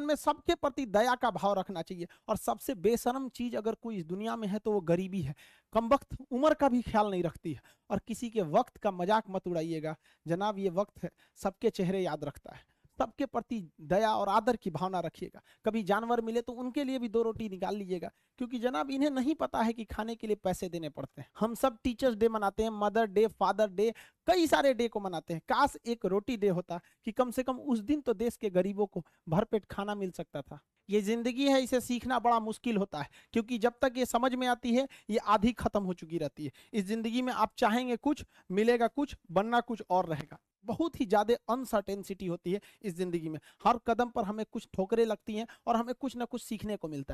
में सबके प्रति दया का भाव रखना चाहिए और सबसे बेशरम चीज अगर कोई इस दुनिया में है तो वो गरीबी है कम वक्त उम्र का भी ख्याल नहीं रखती है और किसी के वक्त का मजाक मत उड़ाइएगा जनाब ये वक्त है सबके चेहरे याद रखता है सबके प्रति दया और आदर की भावना रखिएगा कभी जानवर मिले तो उनके लिए भी दो रोटी निकाल लीजिएगा क्योंकि जनाब इन्हें नहीं पता है कि खाने के लिए पैसे देने पड़ते हैं हम सब टीचर्स डे मनाते हैं मदर डे फादर डे कई सारे डे को मनाते हैं काश एक रोटी डे होता कि कम से कम उस दिन तो देश के गरीबों को भरपेट खाना मिल सकता था ये जिंदगी है इसे सीखना बड़ा मुश्किल होता है क्योंकि जब तक ये समझ में आती है ये आधी खत्म हो चुकी रहती है इस जिंदगी में आप चाहेंगे कुछ मिलेगा कुछ बनना कुछ और रहेगा बहुत ही ज़्यादा अनसर्टेनसिटी होती है इस ज़िंदगी में हर कदम पर हमें कुछ ठोकरें लगती हैं और हमें कुछ ना कुछ सीखने को मिलता है